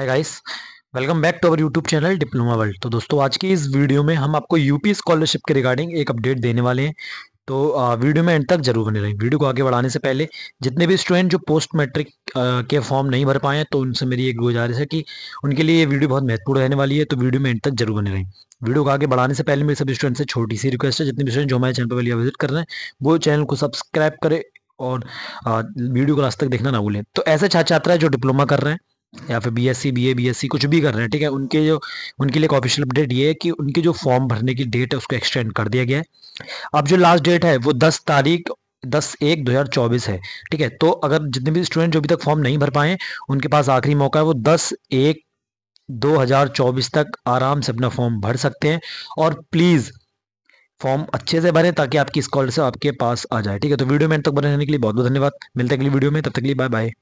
hi guys welcome back to our YouTube channel diploma world तो दोस्तों आज की इस वीडियो में हम आपको यूपी स्कॉलरशिप के रिगार्डिंग एक अपडेट देने वाले हैं तो वीडियो में एंड तक जरूर बने रहें वीडियो को आगे बढ़ाने से पहले जितने भी स्टूडेंट जो पोस्ट मैट्रिक के फॉर्म नहीं भर पाए हैं तो उनसे मेरी एक गुजारिश है कि उनके लिए ये वीडियो बहुत महत्वपूर्ण रहने वाली है तो वीडियो में एंड तक जरूर बने रहें वीडियो को आगे बढ़ाने से पहले मेरे सभी स्टूडेंट से छोटी सी रिक्वेस्ट है जितने भी स्टूडेंट जो हमारे चैनल पर पहले विजिट कर रहे हैं वो चैनल को सब्सक्राइब करें और वीडियो को लास्ट तक देखना ना भूलें तो ऐसे छात्र छात्रा जो डिप्लोमा कर रहे हैं या फिर B S C B A B S C कुछ भी कर रहे हैं ठीक है उनके जो उनके लिए एक ऑफिशियल अपडेट ये है कि उनके जो फॉर्म भरने की डेट है उसको एक्सटेंड कर दिया गया है अब जो लास्ट डेट है वो दस तारीख दस एक दो हज़ार चौबीस है ठीक है तो अगर जितने भी स्टूडेंट जो अभी तक फॉर्म नहीं भर पाए उनके पास आखिरी मौका है वो दस एक चौबीस तक आराम से अपना फॉर्म भर सकते हैं और प्लीज़ फॉर्म अच्छे से भरें ताकि आपकी स्कॉलरशिप आपके पास आ जाए ठीक है तो वीडियो में तक बने रहने के लिए बहुत बहुत धन्यवाद मिलते अगली वीडियो में तब तक के लिए बाय बाय